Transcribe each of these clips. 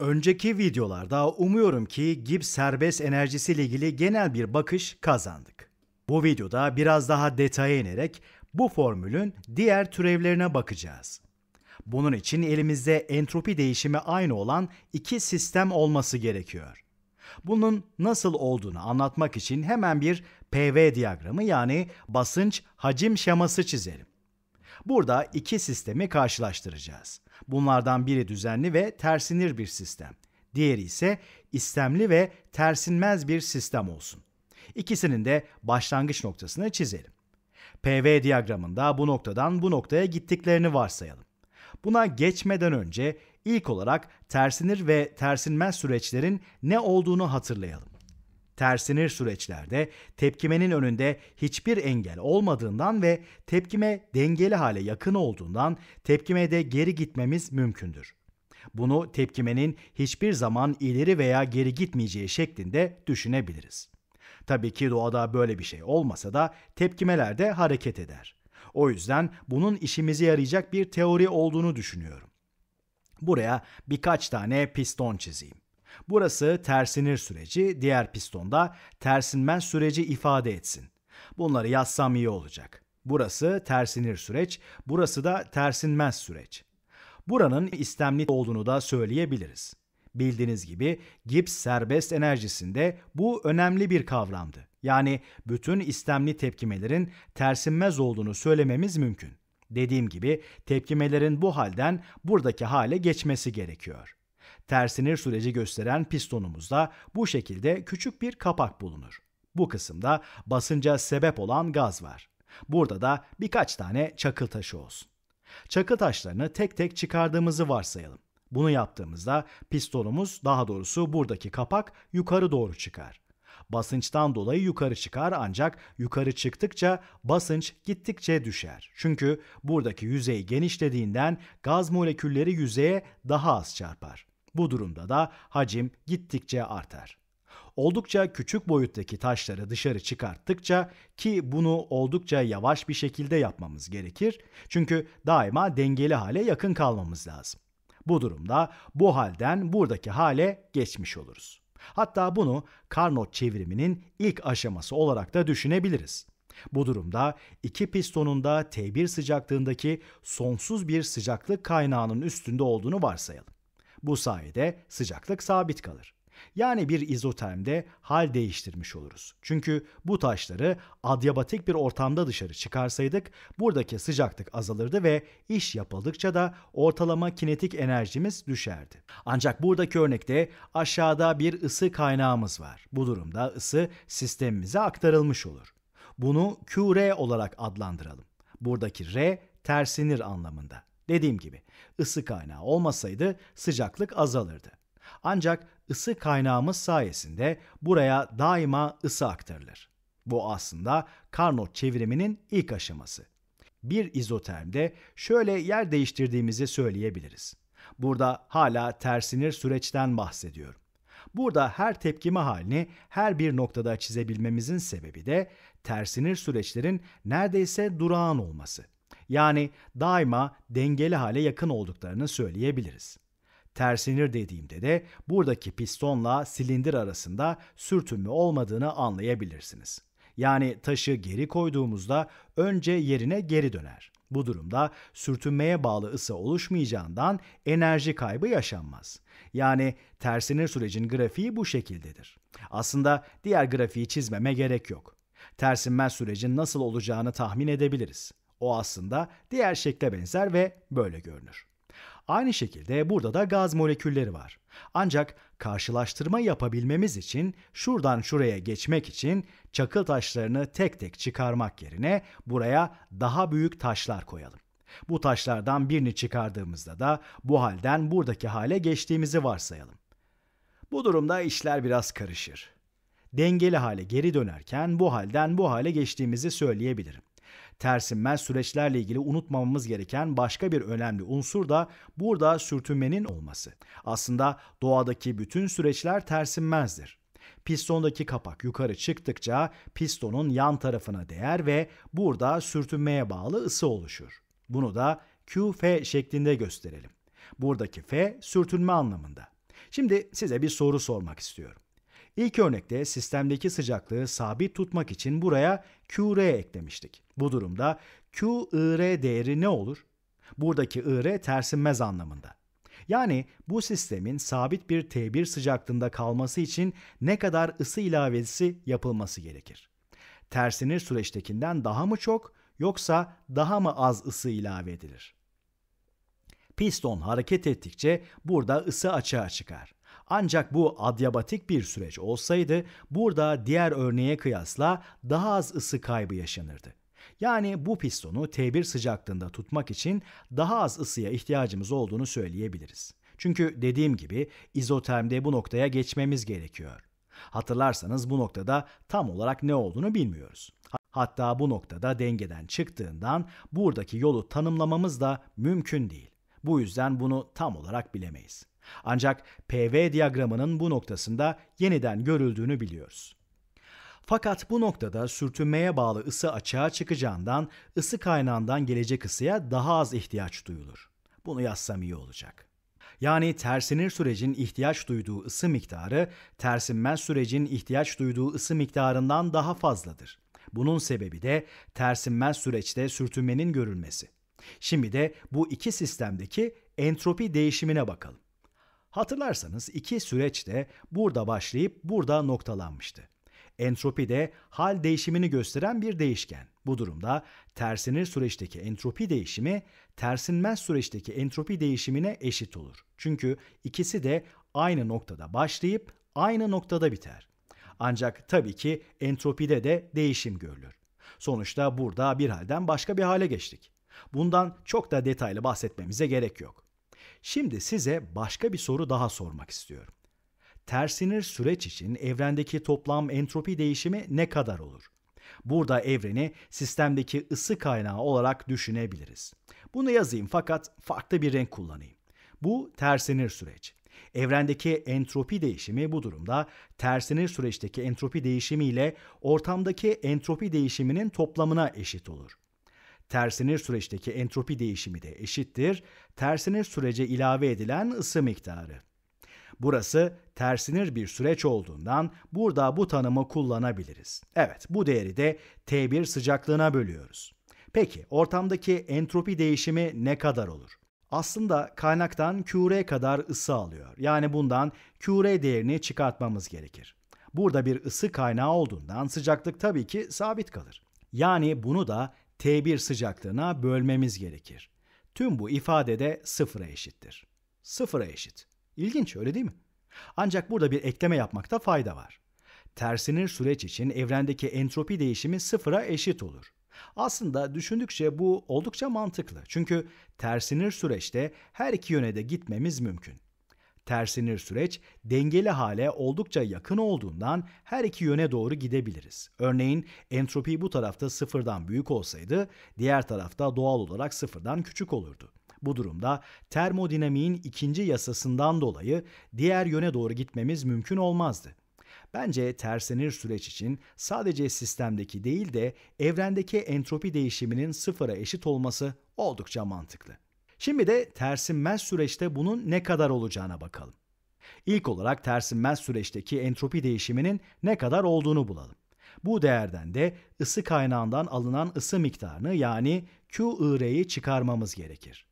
Önceki videolarda umuyorum ki Gibbs serbest enerjisi ile ilgili genel bir bakış kazandık. Bu videoda biraz daha detaya inerek bu formülün diğer türevlerine bakacağız. Bunun için elimizde entropi değişimi aynı olan iki sistem olması gerekiyor. Bunun nasıl olduğunu anlatmak için hemen bir PV diyagramı yani basınç hacim şeması çizelim. Burada iki sistemi karşılaştıracağız. Bunlardan biri düzenli ve tersinir bir sistem. Diğeri ise istemli ve tersinmez bir sistem olsun. İkisinin de başlangıç noktasını çizelim. PV diyagramında bu noktadan bu noktaya gittiklerini varsayalım. Buna geçmeden önce ilk olarak tersinir ve tersinmez süreçlerin ne olduğunu hatırlayalım. Tersinir süreçlerde tepkimenin önünde hiçbir engel olmadığından ve tepkime dengeli hale yakın olduğundan tepkime de geri gitmemiz mümkündür. Bunu tepkimenin hiçbir zaman ileri veya geri gitmeyeceği şeklinde düşünebiliriz. Tabii ki doğada böyle bir şey olmasa da tepkimeler de hareket eder. O yüzden bunun işimize yarayacak bir teori olduğunu düşünüyorum. Buraya birkaç tane piston çizeyim. Burası tersinir süreci, diğer pistonda tersinmez süreci ifade etsin. Bunları yazsam iyi olacak. Burası tersinir süreç, burası da tersinmez süreç. Buranın istemli olduğunu da söyleyebiliriz. Bildiğiniz gibi Gibbs serbest enerjisinde bu önemli bir kavramdı. Yani bütün istemli tepkimelerin tersinmez olduğunu söylememiz mümkün. Dediğim gibi tepkimelerin bu halden buradaki hale geçmesi gerekiyor. Tersinir süreci gösteren pistonumuzda bu şekilde küçük bir kapak bulunur. Bu kısımda basınca sebep olan gaz var. Burada da birkaç tane çakıl taşı olsun. Çakıl taşlarını tek tek çıkardığımızı varsayalım. Bunu yaptığımızda pistonumuz daha doğrusu buradaki kapak yukarı doğru çıkar. Basınçtan dolayı yukarı çıkar ancak yukarı çıktıkça basınç gittikçe düşer. Çünkü buradaki yüzey genişlediğinden gaz molekülleri yüzeye daha az çarpar. Bu durumda da hacim gittikçe artar. Oldukça küçük boyuttaki taşları dışarı çıkarttıkça ki bunu oldukça yavaş bir şekilde yapmamız gerekir. Çünkü daima dengeli hale yakın kalmamız lazım. Bu durumda bu halden buradaki hale geçmiş oluruz. Hatta bunu Carnot çevriminin ilk aşaması olarak da düşünebiliriz. Bu durumda iki pistonun da T1 sıcaklığındaki sonsuz bir sıcaklık kaynağının üstünde olduğunu varsayalım. Bu sayede sıcaklık sabit kalır. Yani bir izotermde hal değiştirmiş oluruz. Çünkü bu taşları adiabatik bir ortamda dışarı çıkarsaydık buradaki sıcaklık azalırdı ve iş yapıldıkça da ortalama kinetik enerjimiz düşerdi. Ancak buradaki örnekte aşağıda bir ısı kaynağımız var. Bu durumda ısı sistemimize aktarılmış olur. Bunu QR olarak adlandıralım. Buradaki R tersinir anlamında. Dediğim gibi ısı kaynağı olmasaydı sıcaklık azalırdı. Ancak ısı kaynağımız sayesinde buraya daima ısı aktarılır. Bu aslında Carnot çeviriminin ilk aşaması. Bir izotermde şöyle yer değiştirdiğimizi söyleyebiliriz. Burada hala tersinir süreçten bahsediyorum. Burada her tepkime halini her bir noktada çizebilmemizin sebebi de tersinir süreçlerin neredeyse durağan olması. Yani daima dengeli hale yakın olduklarını söyleyebiliriz. Tersinir dediğimde de buradaki pistonla silindir arasında sürtünme olmadığını anlayabilirsiniz. Yani taşı geri koyduğumuzda önce yerine geri döner. Bu durumda sürtünmeye bağlı ısı oluşmayacağından enerji kaybı yaşanmaz. Yani tersinir sürecin grafiği bu şekildedir. Aslında diğer grafiği çizmeme gerek yok. Tersinmez sürecin nasıl olacağını tahmin edebiliriz. O aslında diğer şekle benzer ve böyle görünür. Aynı şekilde burada da gaz molekülleri var. Ancak karşılaştırma yapabilmemiz için şuradan şuraya geçmek için çakıl taşlarını tek tek çıkarmak yerine buraya daha büyük taşlar koyalım. Bu taşlardan birini çıkardığımızda da bu halden buradaki hale geçtiğimizi varsayalım. Bu durumda işler biraz karışır. Dengeli hale geri dönerken bu halden bu hale geçtiğimizi söyleyebilirim. Tersinmez süreçlerle ilgili unutmamamız gereken başka bir önemli unsur da burada sürtünmenin olması. Aslında doğadaki bütün süreçler tersinmezdir. Pistondaki kapak yukarı çıktıkça pistonun yan tarafına değer ve burada sürtünmeye bağlı ısı oluşur. Bunu da QF şeklinde gösterelim. Buradaki F sürtünme anlamında. Şimdi size bir soru sormak istiyorum. İlk örnekte sistemdeki sıcaklığı sabit tutmak için buraya QR eklemiştik. Bu durumda QR değeri ne olur? Buradaki IR tersinmez anlamında. Yani bu sistemin sabit bir T1 sıcaklığında kalması için ne kadar ısı ilavesi yapılması gerekir? Tersinir süreçtekinden daha mı çok yoksa daha mı az ısı ilave edilir? Piston hareket ettikçe burada ısı açığa çıkar. Ancak bu adiabatik bir süreç olsaydı burada diğer örneğe kıyasla daha az ısı kaybı yaşanırdı. Yani bu pistonu T1 sıcaklığında tutmak için daha az ısıya ihtiyacımız olduğunu söyleyebiliriz. Çünkü dediğim gibi izotermde bu noktaya geçmemiz gerekiyor. Hatırlarsanız bu noktada tam olarak ne olduğunu bilmiyoruz. Hatta bu noktada dengeden çıktığından buradaki yolu tanımlamamız da mümkün değil. Bu yüzden bunu tam olarak bilemeyiz. Ancak PV diyagramının bu noktasında yeniden görüldüğünü biliyoruz. Fakat bu noktada sürtünmeye bağlı ısı açığa çıkacağından ısı kaynağından gelecek ısıya daha az ihtiyaç duyulur. Bunu yazsam iyi olacak. Yani tersinir sürecin ihtiyaç duyduğu ısı miktarı tersinmez sürecin ihtiyaç duyduğu ısı miktarından daha fazladır. Bunun sebebi de tersinmez süreçte sürtünmenin görülmesi. Şimdi de bu iki sistemdeki entropi değişimine bakalım. Hatırlarsanız iki süreç de burada başlayıp burada noktalanmıştı. Entropi de hal değişimini gösteren bir değişken. Bu durumda tersinir süreçteki entropi değişimi tersinmez süreçteki entropi değişimine eşit olur. Çünkü ikisi de aynı noktada başlayıp aynı noktada biter. Ancak tabii ki entropide de değişim görülür. Sonuçta burada bir halden başka bir hale geçtik. Bundan çok da detaylı bahsetmemize gerek yok. Şimdi size başka bir soru daha sormak istiyorum. Tersinir süreç için evrendeki toplam entropi değişimi ne kadar olur? Burada evreni sistemdeki ısı kaynağı olarak düşünebiliriz. Bunu yazayım fakat farklı bir renk kullanayım. Bu tersinir süreç. Evrendeki entropi değişimi bu durumda tersinir süreçteki entropi değişimi ile ortamdaki entropi değişiminin toplamına eşit olur. Tersinir süreçteki entropi değişimi de eşittir. Tersinir sürece ilave edilen ısı miktarı. Burası tersinir bir süreç olduğundan burada bu tanımı kullanabiliriz. Evet bu değeri de T1 sıcaklığına bölüyoruz. Peki ortamdaki entropi değişimi ne kadar olur? Aslında kaynaktan QR kadar ısı alıyor. Yani bundan QR değerini çıkartmamız gerekir. Burada bir ısı kaynağı olduğundan sıcaklık tabii ki sabit kalır. Yani bunu da T1 sıcaklığına bölmemiz gerekir. Tüm bu ifade de sıfıra eşittir. Sıfıra eşit. İlginç öyle değil mi? Ancak burada bir ekleme yapmakta fayda var. Tersinir süreç için evrendeki entropi değişimi sıfıra eşit olur. Aslında düşündükçe bu oldukça mantıklı. Çünkü tersinir süreçte her iki yöne de gitmemiz mümkün. Tersinir süreç dengeli hale oldukça yakın olduğundan her iki yöne doğru gidebiliriz. Örneğin entropi bu tarafta sıfırdan büyük olsaydı diğer tarafta doğal olarak sıfırdan küçük olurdu. Bu durumda termodinamiğin ikinci yasasından dolayı diğer yöne doğru gitmemiz mümkün olmazdı. Bence tersenir süreç için sadece sistemdeki değil de evrendeki entropi değişiminin sıfıra eşit olması oldukça mantıklı. Şimdi de tersinmez süreçte bunun ne kadar olacağına bakalım. İlk olarak tersinmez süreçteki entropi değişiminin ne kadar olduğunu bulalım. Bu değerden de ısı kaynağından alınan ısı miktarını yani QIR'yi çıkarmamız gerekir.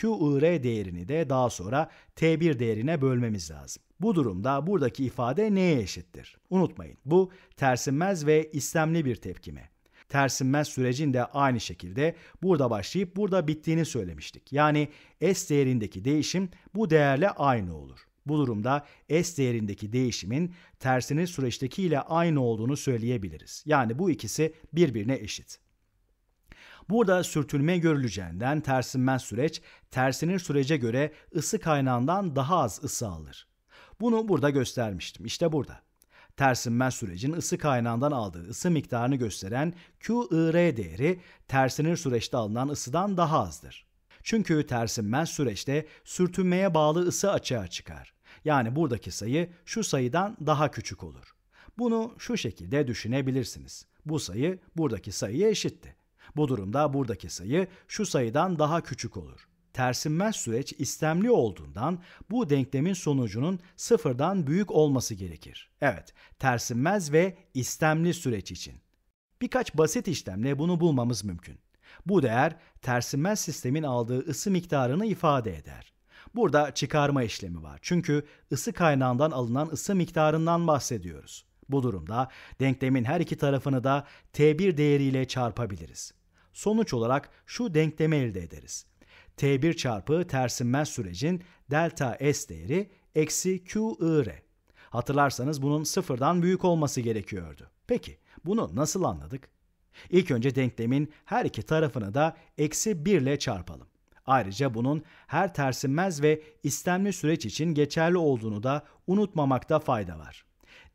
QIR değerini de daha sonra T1 değerine bölmemiz lazım. Bu durumda buradaki ifade neye eşittir? Unutmayın bu tersinmez ve istemli bir tepkime tersinmez sürecin de aynı şekilde burada başlayıp burada bittiğini söylemiştik. Yani S değerindeki değişim bu değerle aynı olur. Bu durumda S değerindeki değişimin tersinin süreçteki ile aynı olduğunu söyleyebiliriz. Yani bu ikisi birbirine eşit. Burada sürtünme görüleceğinden tersinmez süreç tersinir sürece göre ısı kaynağından daha az ısı alır. Bunu burada göstermiştim. İşte burada tersinme sürecin ısı kaynağından aldığı ısı miktarını gösteren QIR değeri tersinir süreçte alınan ısıdan daha azdır. Çünkü tersinmez süreçte sürtünmeye bağlı ısı açığa çıkar. Yani buradaki sayı şu sayıdan daha küçük olur. Bunu şu şekilde düşünebilirsiniz. Bu sayı buradaki sayıya eşitti. Bu durumda buradaki sayı şu sayıdan daha küçük olur tersinmez süreç istemli olduğundan bu denklemin sonucunun sıfırdan büyük olması gerekir. Evet, tersinmez ve istemli süreç için. Birkaç basit işlemle bunu bulmamız mümkün. Bu değer tersinmez sistemin aldığı ısı miktarını ifade eder. Burada çıkarma işlemi var. Çünkü ısı kaynağından alınan ısı miktarından bahsediyoruz. Bu durumda denklemin her iki tarafını da T1 değeriyle çarpabiliriz. Sonuç olarak şu denklemi elde ederiz. T1 çarpı tersinmez sürecin delta S değeri eksi QIR. Hatırlarsanız bunun sıfırdan büyük olması gerekiyordu. Peki bunu nasıl anladık? İlk önce denklemin her iki tarafını da eksi 1 ile çarpalım. Ayrıca bunun her tersinmez ve istemli süreç için geçerli olduğunu da unutmamakta fayda var.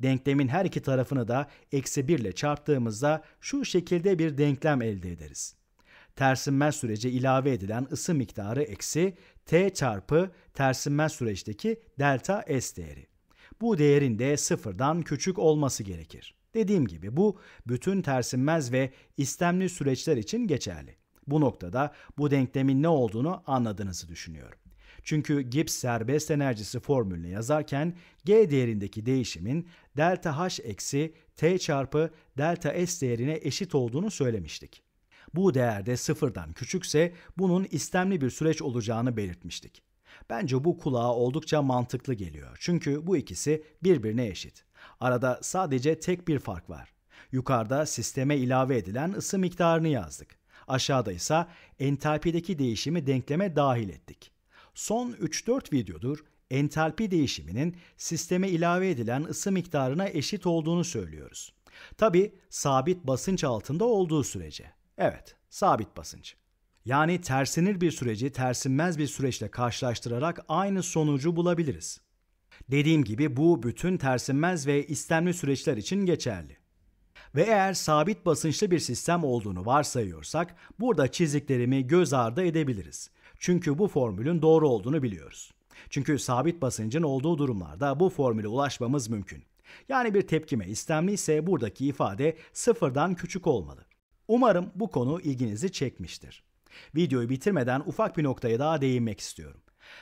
Denklemin her iki tarafını da eksi 1 ile çarptığımızda şu şekilde bir denklem elde ederiz tersinmez sürece ilave edilen ısı miktarı eksi T çarpı tersinmez süreçteki delta S değeri. Bu değerin de sıfırdan küçük olması gerekir. Dediğim gibi bu bütün tersinmez ve istemli süreçler için geçerli. Bu noktada bu denklemin ne olduğunu anladığınızı düşünüyorum. Çünkü Gibbs serbest enerjisi formülünü yazarken G değerindeki değişimin delta H eksi T çarpı delta S değerine eşit olduğunu söylemiştik. Bu değerde sıfırdan küçükse bunun istemli bir süreç olacağını belirtmiştik. Bence bu kulağa oldukça mantıklı geliyor. Çünkü bu ikisi birbirine eşit. Arada sadece tek bir fark var. Yukarıda sisteme ilave edilen ısı miktarını yazdık. Aşağıda ise entalpideki değişimi denkleme dahil ettik. Son 3-4 videodur entalpi değişiminin sisteme ilave edilen ısı miktarına eşit olduğunu söylüyoruz. Tabi sabit basınç altında olduğu sürece. Evet, sabit basınç. Yani tersinir bir süreci tersinmez bir süreçle karşılaştırarak aynı sonucu bulabiliriz. Dediğim gibi bu bütün tersinmez ve istemli süreçler için geçerli. Ve eğer sabit basınçlı bir sistem olduğunu varsayıyorsak burada çiziklerimi göz ardı edebiliriz. Çünkü bu formülün doğru olduğunu biliyoruz. Çünkü sabit basıncın olduğu durumlarda bu formüle ulaşmamız mümkün. Yani bir tepkime istemli ise buradaki ifade sıfırdan küçük olmalı. Umarım bu konu ilginizi çekmiştir. Videoyu bitirmeden ufak bir noktaya daha değinmek istiyorum.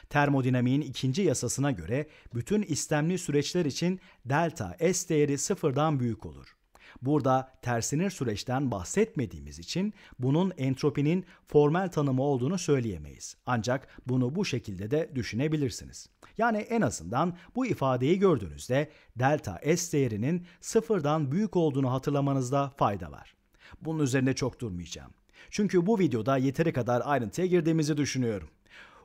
Termodinamiğin ikinci yasasına göre bütün istemli süreçler için delta S değeri sıfırdan büyük olur. Burada tersinir süreçten bahsetmediğimiz için bunun entropinin formel tanımı olduğunu söyleyemeyiz. Ancak bunu bu şekilde de düşünebilirsiniz. Yani en azından bu ifadeyi gördüğünüzde delta S değerinin sıfırdan büyük olduğunu hatırlamanızda fayda var. Bunun üzerine çok durmayacağım. Çünkü bu videoda yeteri kadar ayrıntıya girdiğimizi düşünüyorum.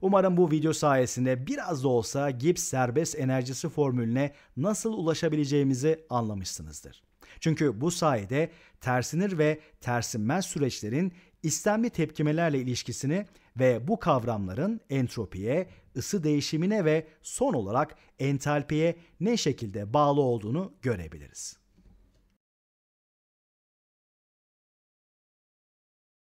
Umarım bu video sayesinde biraz da olsa Gibbs serbest enerjisi formülüne nasıl ulaşabileceğimizi anlamışsınızdır. Çünkü bu sayede tersinir ve tersinmez süreçlerin istemli tepkimelerle ilişkisini ve bu kavramların entropiye, ısı değişimine ve son olarak entalpiye ne şekilde bağlı olduğunu görebiliriz.